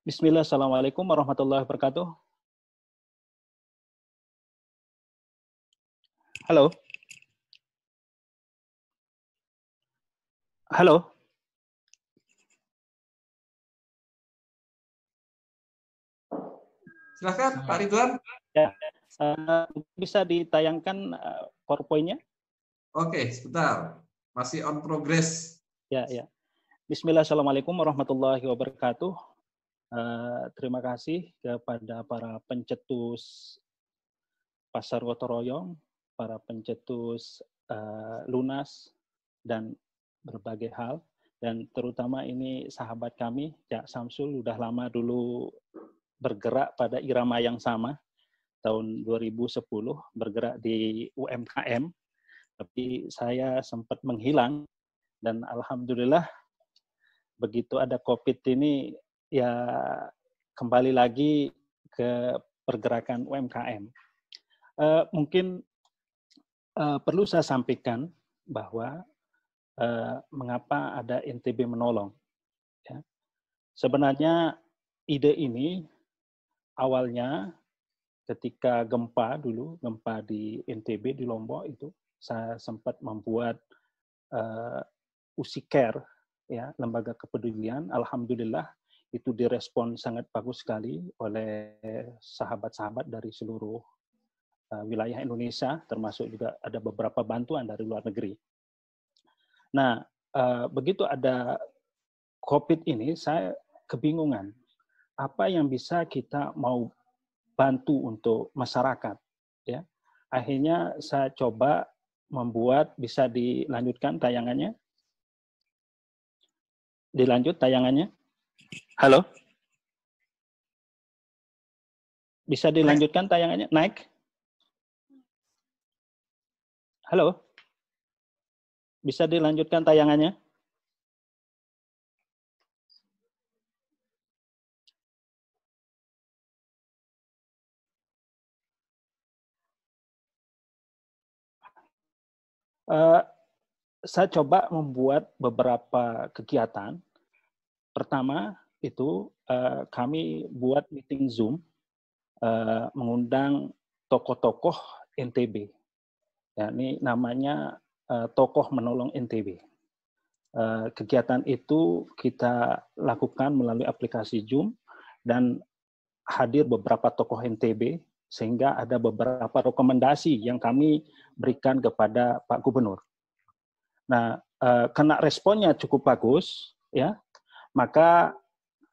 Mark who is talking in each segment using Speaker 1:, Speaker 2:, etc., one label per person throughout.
Speaker 1: Bismillah, Assalamualaikum warahmatullahi wabarakatuh. Halo.
Speaker 2: Halo. Silahkan, Pak Ridwan. Ya,
Speaker 1: uh, bisa ditayangkan uh, PowerPoint-nya?
Speaker 2: Oke, okay, sebentar. Masih on progress.
Speaker 1: Ya, ya. Bismillah, Assalamualaikum warahmatullahi wabarakatuh. Eh, terima kasih kepada para pencetus pasar Gotoroyong, para pencetus uh, lunas dan berbagai hal dan terutama ini sahabat kami Cak Samsul sudah lama dulu bergerak pada irama yang sama tahun 2010 bergerak di UMKM tapi saya sempat menghilang dan alhamdulillah begitu ada COVID ini ya kembali lagi ke pergerakan UMKM. Uh, eh, mungkin uh, perlu saya sampaikan bahwa uh, mengapa ada NTB menolong. Ya. Sebenarnya ide ini awalnya ketika gempa dulu, gempa di NTB di Lombok itu, saya sempat membuat uh, usiker ya lembaga kepedulian. Alhamdulillah itu direspon sangat bagus sekali oleh sahabat-sahabat dari seluruh eh, wilayah Indonesia, termasuk juga ada beberapa bantuan dari luar negeri. Nah, eh, begitu ada COVID ini, saya kebingungan apa yang bisa kita mau bantu untuk masyarakat. Ya, akhirnya saya coba membuat bisa dilanjutkan tayangannya. Dilanjut tayangannya. Halo? Bisa dilanjutkan tayangannya? Naik? Halo? Bisa
Speaker 2: dilanjutkan tayangannya?
Speaker 1: Uh, saya coba membuat beberapa kegiatan Pertama itu uh, kami buat meeting Zoom uh, mengundang tokoh-tokoh NTB. Ya, ini namanya uh, tokoh menolong NTB. Uh, kegiatan itu kita lakukan melalui aplikasi Zoom dan hadir beberapa tokoh NTB sehingga ada beberapa rekomendasi yang kami berikan kepada Pak Gubernur. Nah, kena responnya cukup bagus, ya. Maka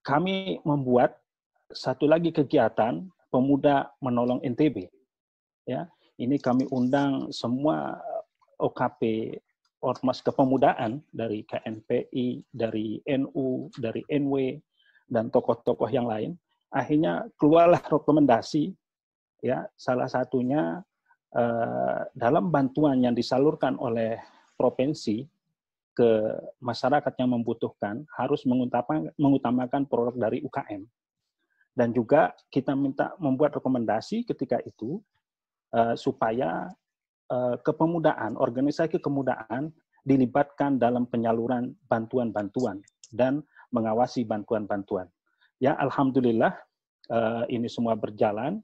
Speaker 1: kami membuat satu lagi kegiatan pemuda menolong NTB. Ya, ini kami undang semua OKP ormas kepemudaan dari KNPI, dari NU, dari NW dan tokoh-tokoh yang lain. Akhirnya keluarlah rekomendasi ya salah satunya eh, dalam bantuan yang disalurkan oleh provinsi ke masyarakat yang membutuhkan harus mengutamakan, produk dari UKM. Dan juga kita minta membuat rekomendasi ketika itu eh, supaya uh, kepemudaan, organisasi kepemudaan dilibatkan dalam penyaluran bantuan-bantuan dan mengawasi bantuan-bantuan. Ya, alhamdulillah eh, ini semua berjalan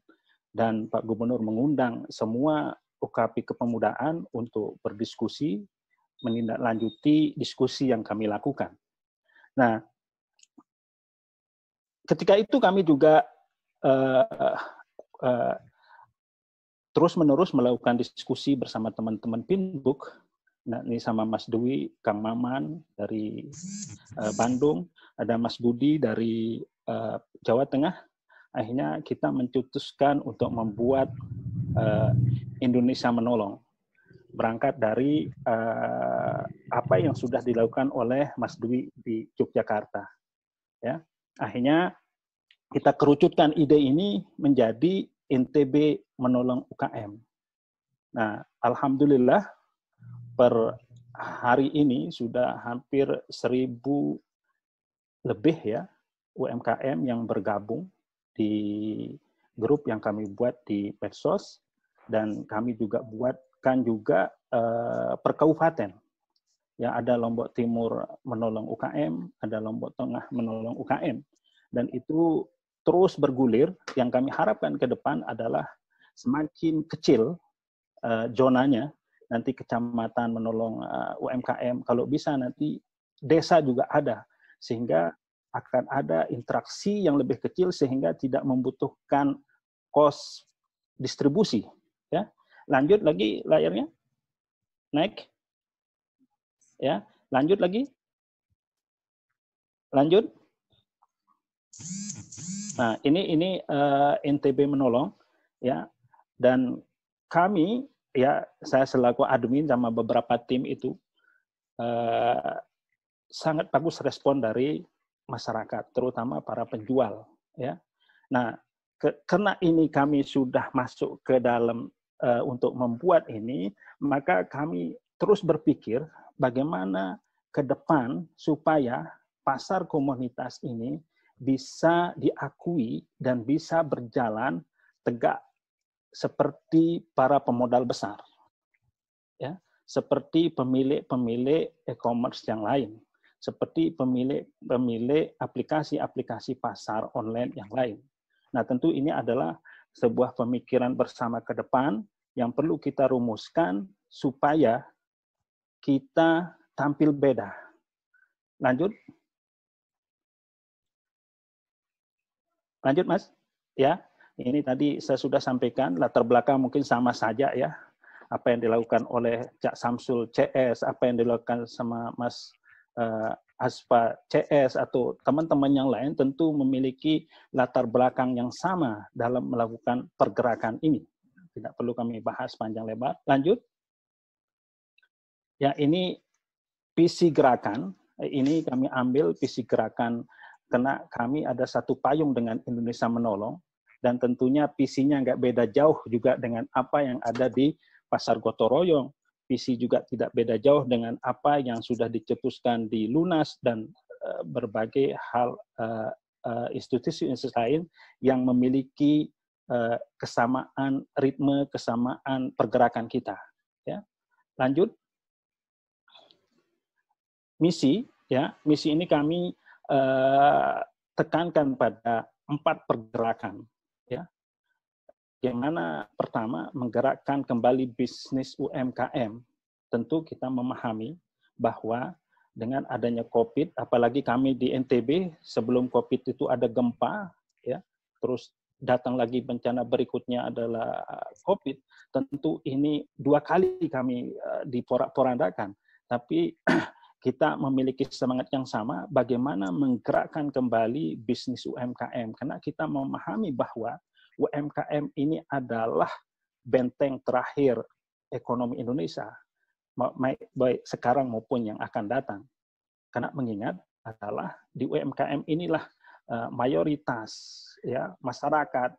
Speaker 1: dan Pak Gubernur mengundang semua UKP kepemudaan untuk berdiskusi menindaklanjuti diskusi yang kami lakukan. Nah, ketika itu kami juga uh, uh, terus-menerus melakukan diskusi bersama teman-teman Pinbook, nah, ini sama Mas Dwi, Kang Maman dari uh, Bandung, ada Mas Budi dari uh, Jawa Tengah. Akhirnya kita mencetuskan untuk membuat uh, Indonesia menolong berangkat dari uh, apa yang sudah dilakukan oleh Mas Dwi di Yogyakarta. Ya, akhirnya kita kerucutkan ide ini menjadi NTB menolong UKM. Nah, alhamdulillah per hari ini sudah hampir seribu lebih ya UMKM yang bergabung di grup yang kami buat di Petsos dan kami juga buat bahkan juga eh, kabupaten. Ya, ada Lombok Timur menolong UKM, ada Lombok Tengah menolong UKM. Dan itu terus bergulir. Yang kami harapkan ke depan adalah semakin kecil eh, zonanya, nanti kecamatan menolong eh, UMKM, kalau bisa nanti desa juga ada. Sehingga akan ada interaksi yang lebih kecil sehingga tidak membutuhkan kos distribusi ya Lanjut lagi layarnya. Naik. Ya, lanjut lagi. Lanjut. Nah, ini ini uh, eh, NTB menolong ya. Dan kami ya saya selaku admin sama beberapa tim itu uh, sangat bagus respon dari masyarakat, terutama para penjual. Ya, nah ke, karena ini kami sudah masuk ke dalam Eh, untuk membuat ini, maka kami terus berpikir bagaimana ke depan supaya pasar komunitas ini bisa diakui dan bisa berjalan tegak seperti para pemodal besar. Ya, seperti pemilik-pemilik e-commerce yang lain, seperti pemilik-pemilik aplikasi-aplikasi pasar online yang lain. Nah, tentu ini adalah sebuah pemikiran bersama ke depan yang perlu kita rumuskan supaya kita tampil beda. Lanjut. Lanjut, Mas. Ya, ini tadi saya sudah sampaikan latar belakang mungkin sama saja ya. Apa yang dilakukan oleh Cak Samsul CS, apa yang dilakukan sama Mas eh, Aspa CS atau teman-teman yang lain tentu memiliki latar belakang yang sama dalam melakukan pergerakan ini. Tidak perlu kami bahas panjang lebar. Lanjut. Ya, ini PC gerakan. Ini kami ambil PC gerakan karena kami ada satu payung dengan Indonesia menolong dan tentunya PC-nya nggak beda jauh juga dengan apa yang ada di pasar Gotoroyong visi juga tidak beda jauh dengan apa yang sudah dicetuskan di Lunas dan eh, berbagai hal institusi-institusi eh, eh, lain yang memiliki kesamaan ritme, kesamaan pergerakan kita. Ya. Lanjut, misi, ya misi ini kami tekankan pada empat pergerakan yang mana pertama menggerakkan kembali bisnis UMKM. Tentu kita memahami bahwa dengan adanya COVID, apalagi kami di NTB sebelum COVID itu ada gempa, ya, terus datang lagi bencana berikutnya adalah COVID. Tentu ini dua kali kami eh, diporak-porandakan, tapi kita memiliki semangat yang sama bagaimana menggerakkan kembali bisnis UMKM karena kita memahami bahwa UMKM ini adalah benteng terakhir ekonomi Indonesia, baik sekarang maupun yang akan datang. Karena mengingat adalah di UMKM inilah eh, mayoritas ya masyarakat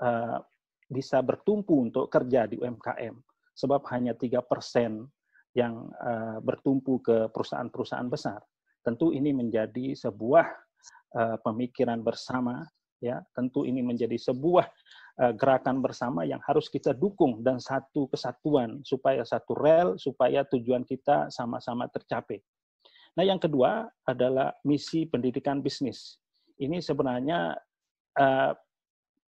Speaker 1: eh, bisa bertumpu untuk kerja di UMKM, sebab hanya tiga persen yang eh, bertumpu ke perusahaan-perusahaan besar. Tentu ini menjadi sebuah pemikiran bersama ya tentu ini menjadi sebuah eh, gerakan bersama yang harus kita dukung dan satu kesatuan supaya satu rel supaya tujuan kita sama-sama tercapai. Nah, yang kedua adalah misi pendidikan bisnis. Ini sebenarnya uh,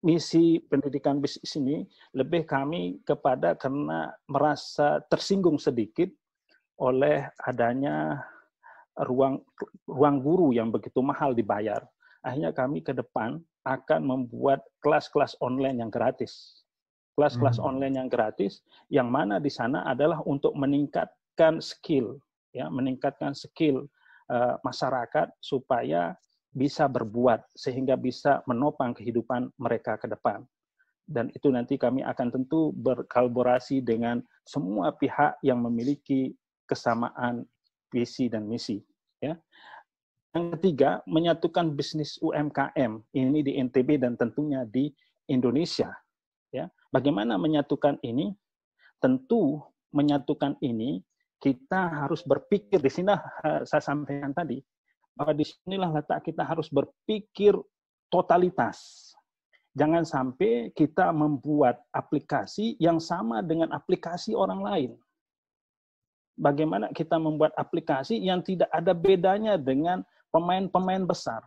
Speaker 1: misi pendidikan bisnis ini lebih kami kepada karena merasa tersinggung sedikit oleh adanya ruang ruang guru yang begitu mahal dibayar. Akhirnya kami ke depan akan membuat kelas-kelas online yang gratis. Kelas-kelas hmm. online yang gratis yang mana di sana adalah untuk meningkatkan skill ya, meningkatkan skill uh, masyarakat supaya bisa berbuat sehingga bisa menopang kehidupan mereka ke depan. Dan itu nanti kami akan tentu berkolaborasi dengan semua pihak yang memiliki kesamaan visi dan misi. Ya. Yang ketiga, menyatukan bisnis UMKM ini di NTB dan tentunya di Indonesia. Ya, bagaimana menyatukan ini? Tentu menyatukan ini kita harus berpikir di sini saya sampaikan tadi bahwa di sinilah letak kita harus berpikir totalitas. Jangan sampai kita membuat aplikasi yang sama dengan aplikasi orang lain bagaimana kita membuat aplikasi yang tidak ada bedanya dengan pemain-pemain besar,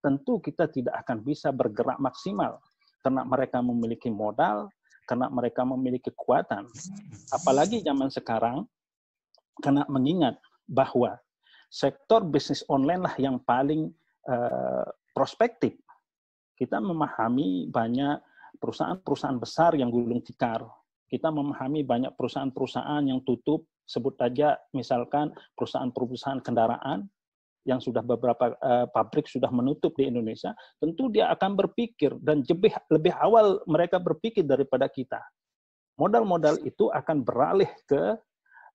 Speaker 1: tentu kita tidak akan bisa bergerak maksimal karena mereka memiliki modal, karena mereka memiliki kekuatan. Apalagi zaman sekarang, karena mengingat bahwa sektor bisnis online lah yang paling uh, prospektif. Kita memahami banyak perusahaan-perusahaan besar yang gulung tikar. Kita memahami banyak perusahaan-perusahaan yang tutup, sebut saja misalkan perusahaan-perusahaan kendaraan, yang sudah beberapa eh, pabrik sudah menutup di Indonesia, tentu dia akan berpikir dan lebih, lebih awal mereka berpikir daripada kita. Modal-modal itu akan beralih ke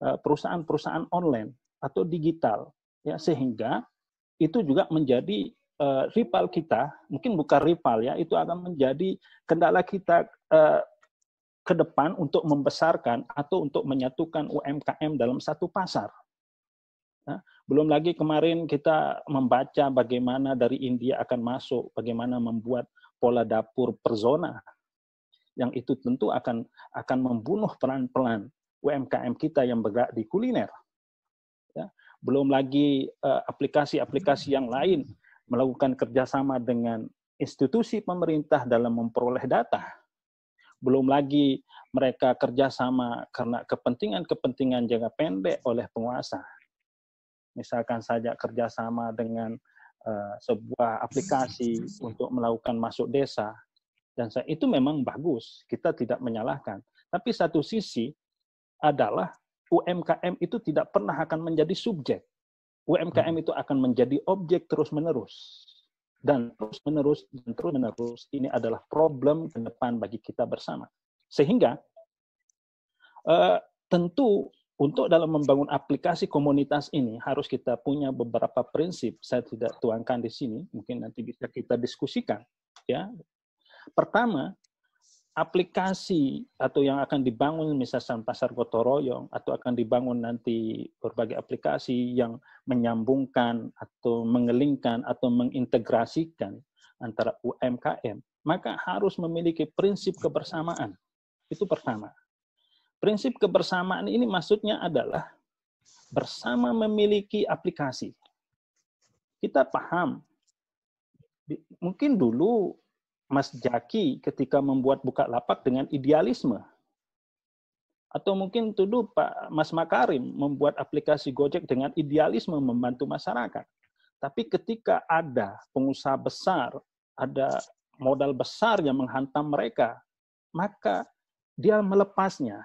Speaker 1: eh, perusahaan-perusahaan online atau digital, ya sehingga itu juga menjadi eh, rival kita. Mungkin bukan rival ya, itu akan menjadi kendala kita ke depan untuk membesarkan atau untuk menyatukan UMKM dalam satu pasar belum lagi kemarin kita membaca bagaimana dari India akan masuk, bagaimana membuat pola dapur per zona, yang itu tentu akan akan membunuh pelan-pelan UMKM kita yang bergerak di kuliner. Ya. Belum lagi eh, aplikasi-aplikasi yang lain melakukan kerjasama dengan institusi pemerintah dalam memperoleh data. Belum lagi mereka kerjasama karena kepentingan-kepentingan jangka pendek oleh penguasa misalkan saja kerjasama dengan uh, sebuah aplikasi untuk melakukan masuk desa, dan itu memang bagus, kita tidak menyalahkan. Tapi satu sisi adalah UMKM itu tidak pernah akan menjadi subjek. UMKM hmm. itu akan menjadi objek terus-menerus. Dan terus-menerus, dan terus-menerus, ini adalah problem ke depan bagi kita bersama. Sehingga uh, tentu untuk dalam membangun aplikasi komunitas ini harus kita punya beberapa prinsip. Saya tidak tuangkan di sini, mungkin nanti bisa kita diskusikan. Ya, pertama aplikasi atau yang akan dibangun misalnya pasar gotoroyong atau akan dibangun nanti berbagai aplikasi yang menyambungkan atau mengelingkan atau mengintegrasikan antara UMKM maka harus memiliki prinsip kebersamaan itu pertama Prinsip kebersamaan ini maksudnya adalah bersama memiliki aplikasi. Kita paham. Mungkin dulu Mas Jaki ketika membuat buka lapak dengan idealisme. Atau mungkin dulu Pak Mas Makarim membuat aplikasi Gojek dengan idealisme membantu masyarakat. Tapi ketika ada pengusaha besar, ada modal besar yang menghantam mereka, maka dia melepasnya,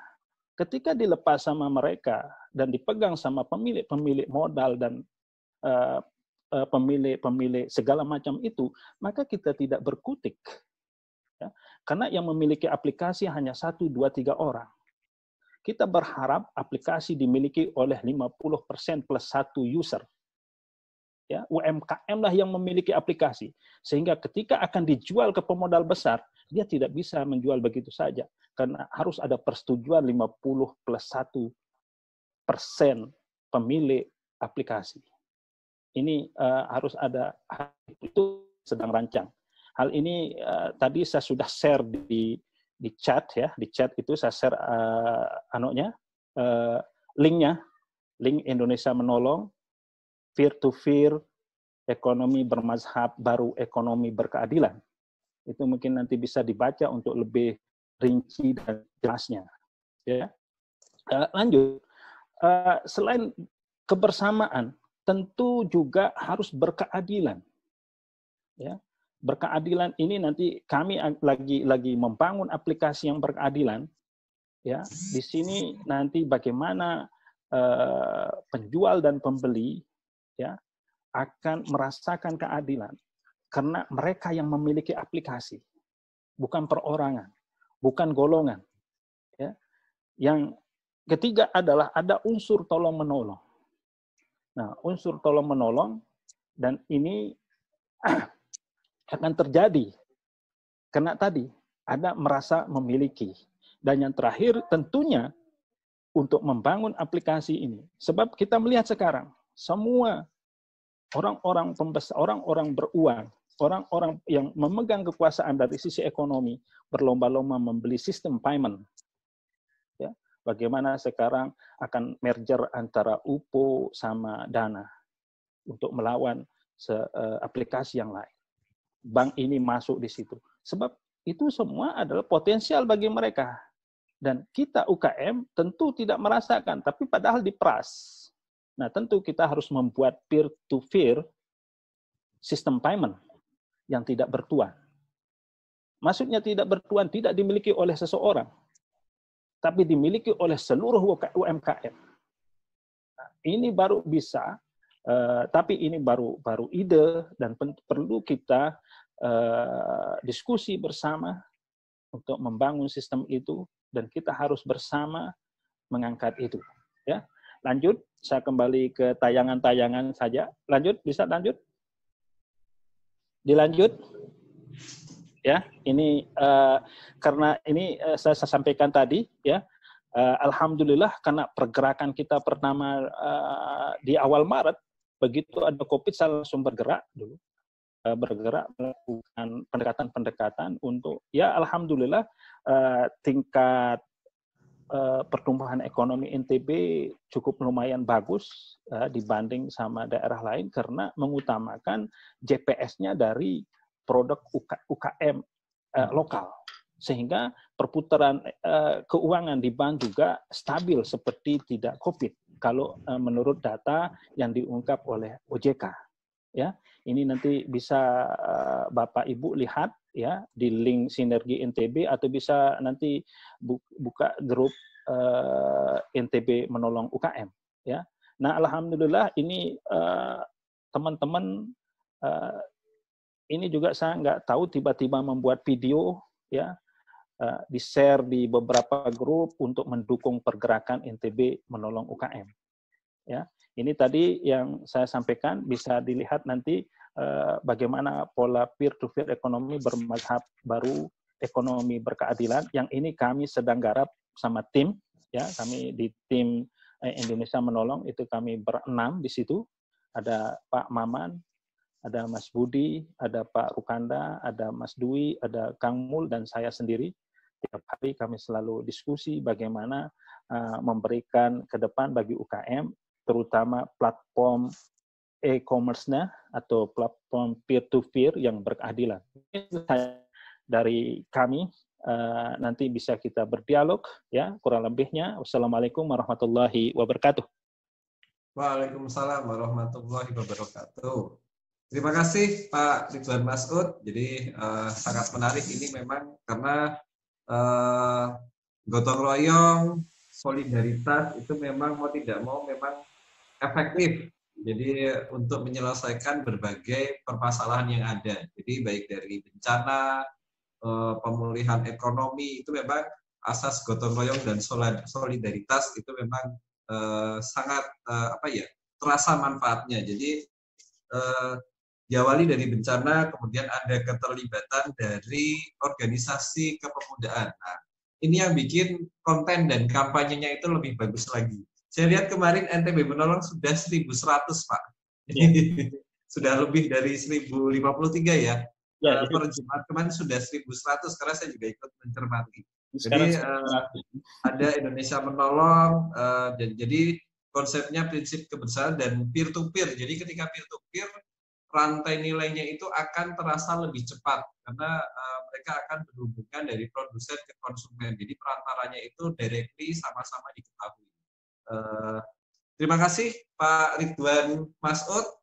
Speaker 1: ketika dilepas sama mereka dan dipegang sama pemilik-pemilik modal dan eh, eh, pemilik-pemilik segala macam itu, maka kita tidak berkutik. Ya, karena yang memiliki aplikasi hanya satu, dua, tiga orang. Kita berharap aplikasi dimiliki oleh 50% plus satu user. Ya, UMKM lah yang memiliki aplikasi. Sehingga ketika akan dijual ke pemodal besar, dia tidak bisa menjual begitu saja karena harus ada persetujuan 50 plus 1 persen pemilik aplikasi. Ini uh, harus ada itu sedang rancang. Hal ini uh, tadi saya sudah share di di chat ya, di chat itu saya share uh, eh, anoknya uh, linknya, link Indonesia menolong peer to peer ekonomi bermazhab baru ekonomi berkeadilan. Itu mungkin nanti bisa dibaca untuk lebih rinci dan jelasnya. Ya. Eh, lanjut, eh, selain kebersamaan, tentu juga harus berkeadilan. Ya, berkeadilan ini nanti kami lagi lagi membangun aplikasi yang berkeadilan. Ya, di sini nanti bagaimana eh, penjual dan pembeli ya akan merasakan keadilan karena mereka yang memiliki aplikasi, bukan perorangan bukan golongan. Ya. Yang ketiga adalah ada unsur tolong menolong. Nah, unsur tolong menolong dan ini akan terjadi karena tadi ada merasa memiliki. Dan yang terakhir tentunya untuk membangun aplikasi ini. Sebab kita melihat sekarang semua orang-orang pembesar, orang-orang beruang orang-orang yang memegang kekuasaan dari sisi ekonomi berlomba-lomba membeli sistem payment. Ya, bagaimana sekarang akan merger antara UPO sama Dana untuk melawan se eh, aplikasi yang lain. Bank ini masuk di situ. Sebab itu semua adalah potensial bagi mereka. Dan kita UKM tentu tidak merasakan, tapi padahal diperas. Nah, tentu kita harus membuat peer-to-peer -peer system payment yang tidak bertuan. Maksudnya tidak bertuan tidak dimiliki oleh seseorang, tapi dimiliki oleh seluruh UMKM. Nah, ini baru bisa, eh, tapi ini baru baru ide dan perlu kita eh, diskusi bersama untuk membangun sistem itu dan kita harus bersama mengangkat itu. Ya, lanjut, saya kembali ke tayangan-tayangan saja. Lanjut, bisa lanjut dilanjut ya ini uh, karena ini uh, saya, saya sampaikan tadi ya uh, alhamdulillah karena pergerakan kita pertama uh, di awal Maret begitu ada covid saya langsung bergerak dulu bergerak melakukan pendekatan-pendekatan untuk ya alhamdulillah tingkat Eh, pertumbuhan ekonomi NTB cukup lumayan bagus eh, dibanding sama daerah lain karena mengutamakan JPS-nya dari produk UKM eh, hmm. lokal sehingga perputaran keuangan di bank juga stabil seperti tidak COVID kalau menurut data yang diungkap oleh OJK ya. Ini nanti bisa eh, Bapak Ibu lihat ya di link Sinergi NTB atau bisa nanti buka grup eh, NTB menolong UKM ya. Nah, alhamdulillah ini eh, teman-teman ini juga saya nggak tahu tiba-tiba membuat video ya di share di beberapa grup untuk mendukung pergerakan NTB menolong UKM ya ini tadi yang saya sampaikan bisa dilihat nanti eh, bagaimana pola peer-to-peer ekonomi bermazhab baru ekonomi berkeadilan yang ini kami sedang garap sama tim ya kami di tim eh, Indonesia menolong itu kami berenam di situ ada Pak Maman ada Mas Budi ada Pak Rukanda ada Mas Dwi ada Kang Mul dan saya sendiri tiap hari kami selalu diskusi bagaimana eh, memberikan ke depan bagi UKM terutama platform e-commerce-nya atau platform peer-to-peer yang berkeadilan. Dari kami eh, nanti bisa kita berdialog ya kurang lebihnya. Wassalamualaikum warahmatullahi wabarakatuh.
Speaker 2: Waalaikumsalam warahmatullahi wabarakatuh. Terima kasih Pak Ridwan Masud. Jadi uh, sangat menarik ini memang karena uh, gotong royong, solidaritas itu memang mau tidak mau memang efektif. Jadi untuk menyelesaikan berbagai permasalahan yang ada. Jadi baik dari bencana, eh, pemulihan ekonomi itu memang asas gotong royong dan solidaritas itu memang eh, sangat eh, apa ya terasa manfaatnya. Jadi diawali dari bencana, kemudian ada keterlibatan dari organisasi kepemudaan. Nah, ini yang bikin konten dan kampanyenya itu lebih bagus lagi. Saya lihat kemarin NTB Menolong sudah 1.100, Pak. Ya. sudah lebih dari 1.053 ya. ya eh, per Jumat kemarin sudah 1.100, karena saya juga ikut mencermati. jadi uh, ada Indonesia Menolong, uh, dan jadi konsepnya prinsip kebesaran dan peer-to-peer. Jadi ketika peer-to-peer, -peer, rantai nilainya itu akan terasa lebih cepat karena uh, mereka akan berhubungan dari produsen ke konsumen. Jadi perantaranya itu directly sama-sama diketahui. Eh, terima kasih Pak Ridwan Masud